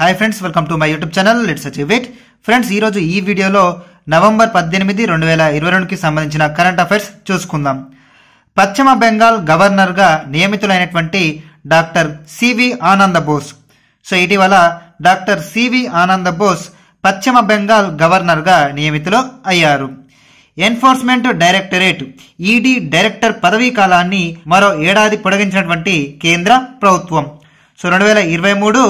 hi friends welcome to my YouTube channel let's achieve it friends ఈరోజు ఈ వీడియోలో November పద్దెనిమిది రెండు వేల ఇరవై రెండుకి సంబంధించిన కరెంట్ అఫైర్స్ చూసుకుందాం పశ్చిమ బెంగాల్ గవర్నర్గా నియమితులైనటువంటి doctor C V Ananda Bose so ఇటీవల డాక్టర్ సివి ఆనంద బోస్ పశ్చిమ బెంగాల్ గవర్నర్గా నియమితులు అయ్యారు ఎన్ఫోర్స్మెంట్ డైరెక్టరేట్ ఈడీ డైరెక్టర్ పదవీ కాలాన్ని మరో ఏడాది పొడిగించినటువంటి కేంద్ర ప్రభుత్వం సో రెండు వేల ఇరవై మూడు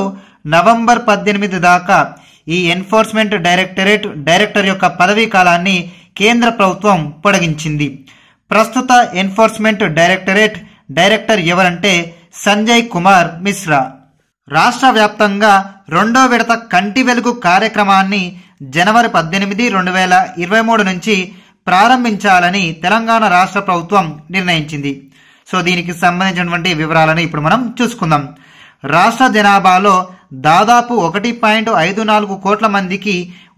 నవంబర్ పద్దెనిమిది దాకా ఈ ఎన్ఫోర్స్మెంట్ డైరెక్టరేట్ డైరెక్టర్ యొక్క పదవీ కాలాన్ని కేంద్ర ప్రభుత్వం పొడిగించింది ప్రస్తుత ఎన్ఫోర్స్మెంట్ డైరెక్టరేట్ డైరెక్టర్ ఎవరంటే సంజయ్ కుమార్ మిశ్రా రాష్ట్ర వ్యాప్తంగా రెండో విడత కంటి వెలుగు కార్యక్రమాన్ని జనవరి పద్దెనిమిది రెండు వేల ఇరవై మూడు నుంచి ప్రారంభించాలని తెలంగాణ రాష్ట్ర ప్రభుత్వం నిర్ణయించింది సో దీనికి సంబంధించినటువంటి వివరాలను ఇప్పుడు మనం చూసుకుందాం రాష్ట్ర జనాభాలో దాదాపు ఒకటి పాయింట్ ఐదు నాలుగు కోట్ల మందికి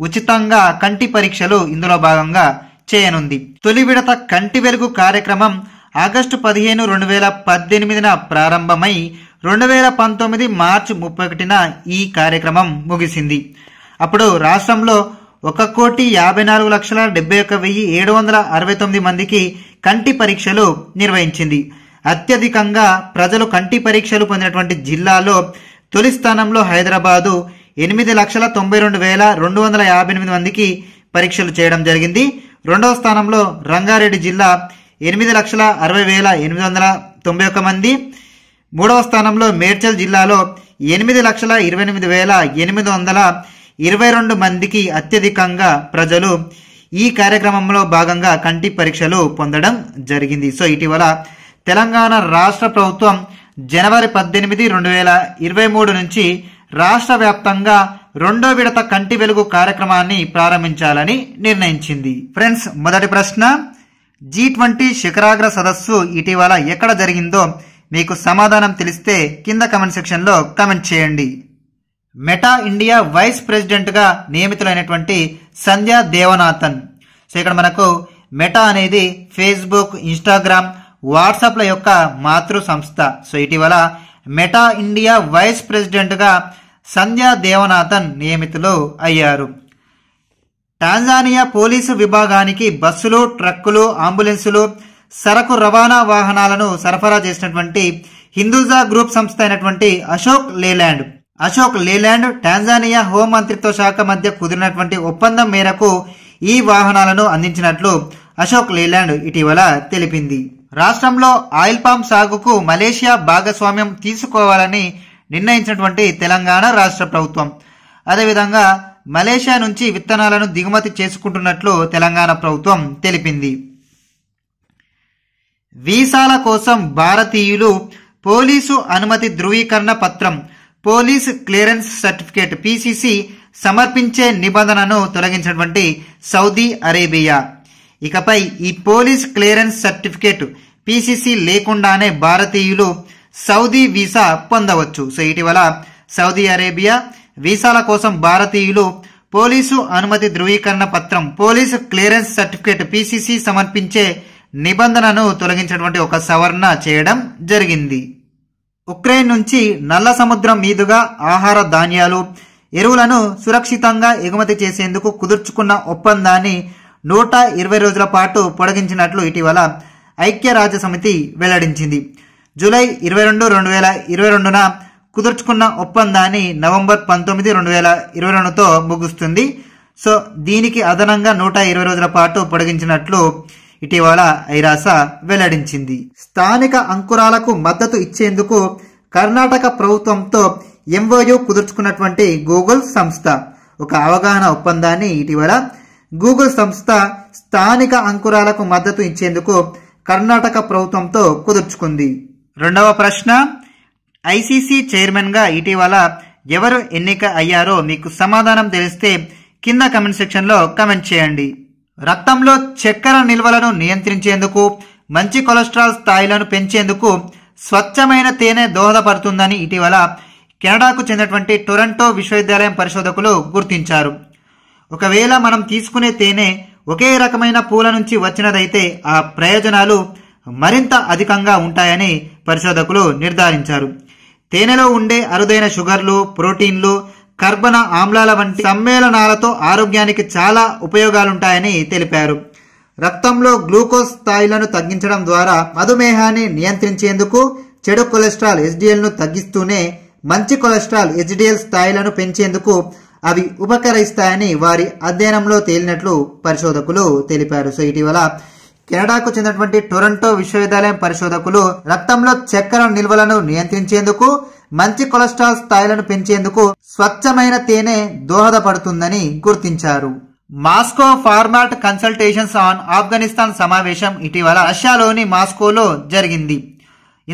ఉచితంగా కంటి పరీక్షలు ఇందులో భాగంగా చేయనుంది తొలి విడత కంటి వెలుగు కార్యక్రమం ఆగస్టు పదిహేను రెండు వేల పద్దెనిమిదిన ప్రారంభమై రెండు వేల పంతొమ్మిది మార్చి ముప్పై ఒకటిన ఈ కార్యక్రమం ముగిసింది అప్పుడు రాష్ట్రంలో ఒక కోటి యాభై నాలుగు లక్షల డెబ్బై ఒక వెయ్యి ఏడు వందల అరవై తొమ్మిది మందికి కంటి పరీక్షలు నిర్వహించింది అత్యధికంగా ప్రజలు కంటి పరీక్షలు పొందినటువంటి జిల్లాలో తొలి స్థానంలో హైదరాబాదు ఎనిమిది లక్షల తొంభై రెండు వేల రెండు వందల యాభై ఎనిమిది మందికి పరీక్షలు చేయడం జరిగింది రెండవ స్థానంలో రంగారెడ్డి జిల్లా ఎనిమిది లక్షల అరవై వేల ఎనిమిది వందల తొంభై ఒక్క మంది మూడవ స్థానంలో మేడ్చల్ జిల్లాలో ఎనిమిది లక్షల ఇరవై ఎనిమిది వేల ఎనిమిది వందల ఇరవై రెండు మందికి అత్యధికంగా ప్రజలు ఈ కార్యక్రమంలో భాగంగా కంటి పరీక్షలు పొందడం జరిగింది సో ఇటీవల తెలంగాణ రాష్ట్ర ప్రభుత్వం జనవరి పద్దెనిమిది రెండు వేల ఇరవై మూడు నుంచి రాష్ట్ర వ్యాప్తంగా రెండో విడత కంటి వెలుగు కార్యక్రమాన్ని ప్రారంభించాలని నిర్ణయించింది ఫ్రెండ్స్ మొదటి ప్రశ్న జీ ట్వంటీ శిఖరాగ్ర సదస్సు ఇటీవల ఎక్కడ జరిగిందో మీకు సమాధానం తెలిస్తే కింద కమెంట్ సెక్షన్లో కమెంట్ చేయండి మెటా ఇండియా వైస్ ప్రెసిడెంట్గా నియమితులైనటువంటి సంధ్యా దేవనాథన్ సో ఇక్కడ మనకు మెటా అనేది ఫేస్బుక్ ఇన్స్టాగ్రామ్ వాట్సాప్ల యొక్క మాతృ సంస్థ సో ఇటీవల మెటా ఇండియా వైస్ ప్రెసిడెంట్గా సంధ్యా దేవనాథన్ నియమితులు అయ్యారు టాంజానియా పోలీసు విభాగానికి బస్సులు ట్రక్కులు అంబులెన్సులు సరకు రవాణా వాహనాలను సరఫరా చేసినటువంటి హిందూజా గ్రూప్ సంస్థ అయినటువంటి Ashok Leyland Ashok Leyland Tanzania home మంత్రిత్వ శాఖ మధ్య కుదిరినటువంటి ఒప్పందం మేరకు ఈ వాహనాలను అందించినట్లు అశోక్ లేలాండ్ ఇటీవల తెలిపింది రాష్ట్రంలో ఆయిల్ పామ్ సాగుకు మలేషియా భాగస్వామ్యం తీసుకోవాలని నిర్ణయించినటువంటి తెలంగాణ రాష్ట్ర ప్రభుత్వం అదేవిధంగా మలేషియా నుంచి విత్తనాలను దిగుమతి చేసుకుంటున్నట్లు తెలంగాణ ప్రభుత్వం తెలిపింది వీసాల కోసం భారతీయులు పోలీసు అనుమతి ధృవీకరణ పత్రం పోలీస్ క్లియరెన్స్ సర్టిఫికేట్ పీసీసీ సమర్పించే నిబంధనను తొలగించినటువంటి సౌదీ అరేబియా ఇకపై ఈ పోలీస్ క్లియరెన్స్ సర్టిఫికేట్ పీసీసీ లేకుండానే భారతీయులు సౌదీ వీసా పొందవచ్చు సో ఇటీవల సౌదీ అరేబియా వీసాల కోసం భారతీయులు పోలీసు అనుమతి ధృవీకరణ పత్రం పోలీసు క్లియరెన్స్ సర్టిఫికేట్ పీసీసీ సమర్పించే నిబంధనను తొలగించినటువంటి ఒక సవరణ చేయడం జరిగింది ఉక్రెయిన్ నుంచి నల్ల సముద్రం మీదుగా ఆహార ధాన్యాలు ఎరువులను సురక్షితంగా ఎగుమతి చేసేందుకు కుదుర్చుకున్న ఒప్పందాన్ని నూట ఇరవై రోజుల పాటు పొడిగించినట్లు ఇటీవల ఐక్యరాజ్య సమితి వెల్లడించింది జూలై ఇరవై రెండు రెండు వేల ఇరవై రెండున కుదుర్చుకున్న ఒప్పందాన్ని నవంబర్ పంతొమ్మిది రెండు వేల ఇరవై రెండుతో ముగుస్తుంది సో దీనికి అదనంగా నూట ఇరవై రోజుల పాటు పొడిగించినట్లు ఇటీవల ఐరాస వెల్లడించింది స్థానిక అంకురాలకు మద్దతు ఇచ్చేందుకు కర్ణాటక ప్రభుత్వంతో ఎంఓయూ కుదుర్చుకున్నటువంటి గూగుల్ సంస్థ ఒక అవగాహన ఒప్పందాన్ని ఇటీవల గూగుల్ సంస్థ స్థానిక అంకురాలకు మద్దతు ఇచ్చేందుకు కర్ణాటక ప్రభుత్వంతో కుదుర్చుకుంది రెండవ ప్రశ్న ఐసీసీ చైర్మన్గా ఇటీవల ఎవరు ఎన్నిక అయ్యారో మీకు సమాధానం తెలిస్తే కింద కమెంట్ సెక్షన్లో కమెంట్ చేయండి రక్తంలో చక్కెర నిల్వలను నియంత్రించేందుకు మంచి కొలెస్ట్రాల్ స్థాయిలను పెంచేందుకు స్వచ్ఛమైన తేనె దోహదపడుతుందని ఇటీవల కెనడాకు చెందినటువంటి టొరంటో విశ్వవిద్యాలయం పరిశోధకులు గుర్తించారు ఒకవేళ మనం తీసుకునే తేనె ఒకే రకమైన పూల నుంచి వచ్చినదైతే ఆ ప్రయోజనాలు మరింత అధికంగా ఉంటాయని పరిశోధకులు నిర్ధారించారు తేనెలో ఉండే అరుదైన షుగర్లు ప్రోటీన్లు కర్బన ఆమ్లాల వంటి సమ్మేళనాలతో ఆరోగ్యానికి చాలా ఉపయోగాలుంటాయని తెలిపారు రక్తంలో గ్లూకోజ్ స్థాయిలను తగ్గించడం ద్వారా మధుమేహాన్ని నియంత్రించేందుకు చెడు కొలెస్ట్రాల్ ఎస్డిఎల్ను తగ్గిస్తూనే మంచి కొలెస్ట్రాల్ హెచ్డిఎల్ స్థాయిలను పెంచేందుకు అవి ఉపకరిస్తాయని వారి అధ్యయనంలో తేలినట్లు పరిశోధకులు తెలిపారు సో ఇటీవల కెనడాకు చెందినటువంటి టొరంటో విశ్వవిద్యాలయం పరిశోధకులు రక్తంలో చక్కెర నిల్వలను నియంత్రించేందుకు మంచి కొలెస్ట్రాల్ స్థాయిలను పెంచేందుకు స్వచ్ఛమైన తేనె దోహదపడుతుందని గుర్తించారు Moscow format consultations on Afghanistan సమావేశం ఇటీవల రష్యాలోని మాస్కోలో జరిగింది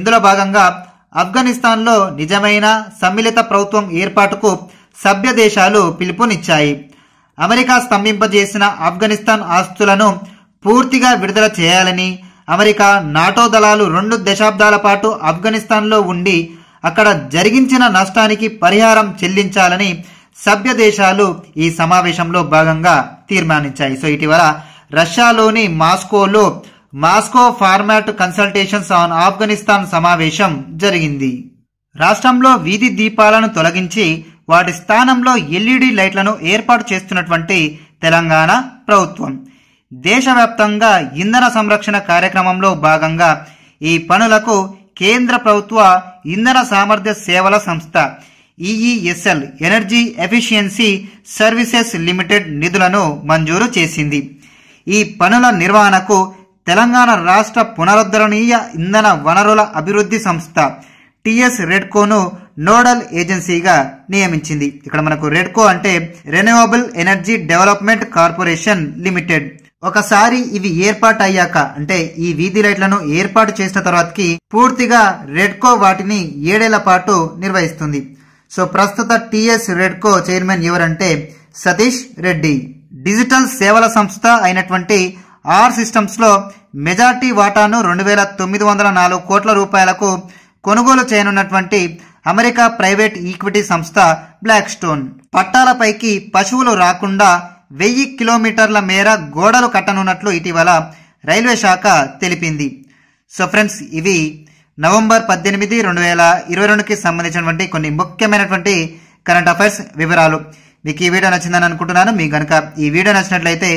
ఇందులో భాగంగా ఆఫ్ఘనిస్తాన్లో నిజమైన సమ్మిళిత ప్రభుత్వం ఏర్పాటుకు సభ్య దేశాలు పిలుపునిచ్చాయి అమెరికా స్తంభింపజేసిన ఆఫ్ఘనిస్తాన్ ఆస్తులను పూర్తిగా విడుదల చేయాలని అమెరికా నాటో దళాలు రెండు దశాబ్దాల పాటు ఆఫ్ఘనిస్తాన్లో ఉండి అక్కడ జరిగించిన నష్టానికి పరిహారం చెల్లించాలని సభ్య దేశాలు ఈ సమావేశంలో భాగంగా తీర్మానించాయి సో ఇటీవల రష్యాలోని మాస్కోలో Moscow format consultations on Afghanistan సమావేశం జరిగింది రాష్ట్రంలో వీధి దీపాలను తొలగించి వాటి స్థానంలో ఎల్ఈడి లైట్లను ఏర్పాటు చేస్తున్నటువంటి తెలంగాణ ప్రభుత్వం దేశవ్యాప్తంగా ఇంధన సంరక్షణ కార్యక్రమంలో భాగంగా ఈ పనులకు కేంద్ర ప్రభుత్వ ఇంధన సామర్థ్య సేవల సంస్థ EESL energy efficiency services limited నిధులను మంజూరు చేసింది ఈ పనుల నిర్వహణకు తెలంగాణ రాష్ట్ర పునరుద్ధరణీయ ఇంధన వనరుల అభివృద్ధి సంస్థ టిఎస్ రెడ్కోను నోడల్ ఏజెన్సీగా నియమించింది ఇక్కడ మనకు రెడ్కో అంటే renewable energy development corporation limited ఒకసారి ఇవి ఏర్పాటు అయ్యాక అంటే ఈ వీధి లైట్లను ఏర్పాటు చేసిన తర్వాతకి పూర్తిగా రెడ్కో వాటిని ఏడేళ్ల పాటు నిర్వహిస్తుంది సో ప్రస్తుత టిఎస్ రెడ్కో చైర్మన్ ఎవరంటే సతీష్ రెడ్డి డిజిటల్ సేవల సంస్థ అయినటువంటి ఆర్ సిస్టమ్స్లో మెజార్టీ వాటాను రెండు వేల తొమ్మిది వందల నాలుగు కోట్ల రూపాయలకు కొనుగోలు చేయనున్నటువంటి అమెరికా ప్రైవేట్ ఈక్విటీ సంస్థ బ్లాక్ స్టోన్ పట్టాలపైకి పశువులు రాకుండా వెయ్యి కిలోమీటర్ల మేర గోడలు కట్టనున్నట్లు ఇటీవల రైల్వే శాఖ తెలిపింది సో ఫ్రెండ్స్ ఇవి నవంబర్ పద్దెనిమిది రెండు వేల ఇరవై రెండుకి సంబంధించినటువంటి కొన్ని ముఖ్యమైనటువంటి కరెంట్ అఫైర్స్ వివరాలు మీకు ఈ వీడియో నచ్చిందని అనుకుంటున్నాను మీకు కనుక ఈ వీడియో నచ్చినట్లయితే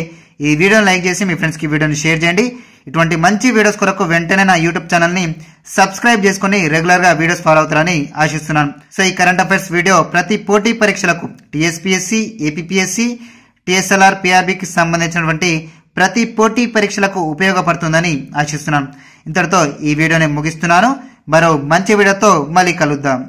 ఈ వీడియోని లైక్ చేసి మీ ఫ్రెండ్స్కి వీడియోని షేర్ చేయండి ఇటువంటి మంచి వీడియోస్ కొరకు వెంటనే నా యూట్యూబ్ ఛానల్ని సబ్స్క్రైబ్ చేసుకుని రెగ్యులర్గా వీడియోస్ ఫాలో అవుతారని ఆశిస్తున్నాను సో ఈ కరెంట్ అఫైర్స్ వీడియో ప్రతి పోటీ పరీక్షలకు టీఎస్పీఎస్సి ఏపీఎస్సి టీఎస్ఎల్ఆర్ పీఆర్బీకి సంబంధించినటువంటి ప్రతి పోటీ పరీక్షలకు ఉపయోగపడుతుందని ఆశిస్తున్నాను ఇంతటితో ఈ వీడియోని ముగిస్తున్నాను మరో మంచి వీడియోతో మళ్ళీ కలుద్దాం